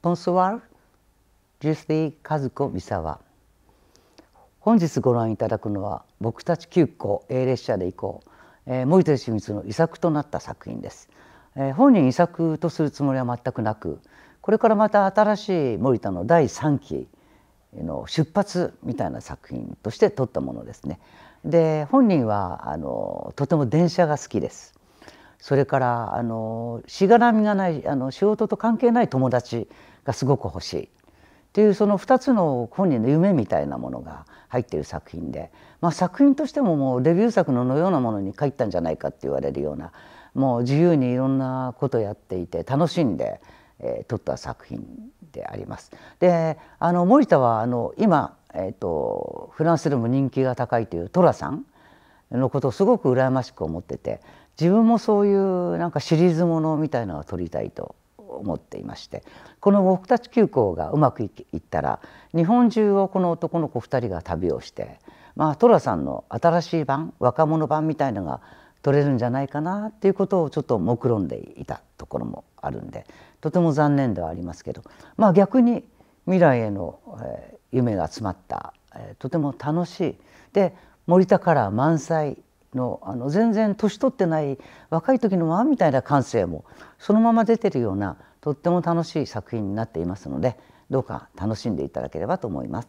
ポン n ワール、ジュ e suis k a z u 本日ご覧いただくのは「僕たち急行 A 列車で行こう」えー、森田清水の遺作となった作品です、えー、本人遺作とするつもりは全くなくこれからまた新しい森田の第三期の出発みたいな作品として撮ったものですねで本人はあのとても電車が好きですそれからあのしがらみがないあの仕事と関係ない友達がすごく欲しいっていうその2つの本人の夢みたいなものが入っている作品で、まあ、作品としてももうデビュー作のようなものに書ったんじゃないかって言われるようなもう自由にいろんなことやっていて楽しんで、えー、撮った作品であります。であの森田はあの今、えーとフランスでも人気が高いという寅さんのことをすごく羨ましく思ってて自分もそういうなんかシリーズものみたいなのを撮りたいと思っていましてこの僕たち急行がうまくいったら日本中をこの男の子2人が旅をして、まあ、寅さんの新しい版若者版みたいのが撮れるんじゃないかなっていうことをちょっと目論んでいたところもあるんでとても残念ではありますけど、まあ、逆に未来への、え夢が詰まった、えー、とても楽しいで森田カラー満載のあの全然年取ってない若い時のままみたいな感性もそのまま出てるようなとっても楽しい作品になっていますのでどうか楽しんでいただければと思います。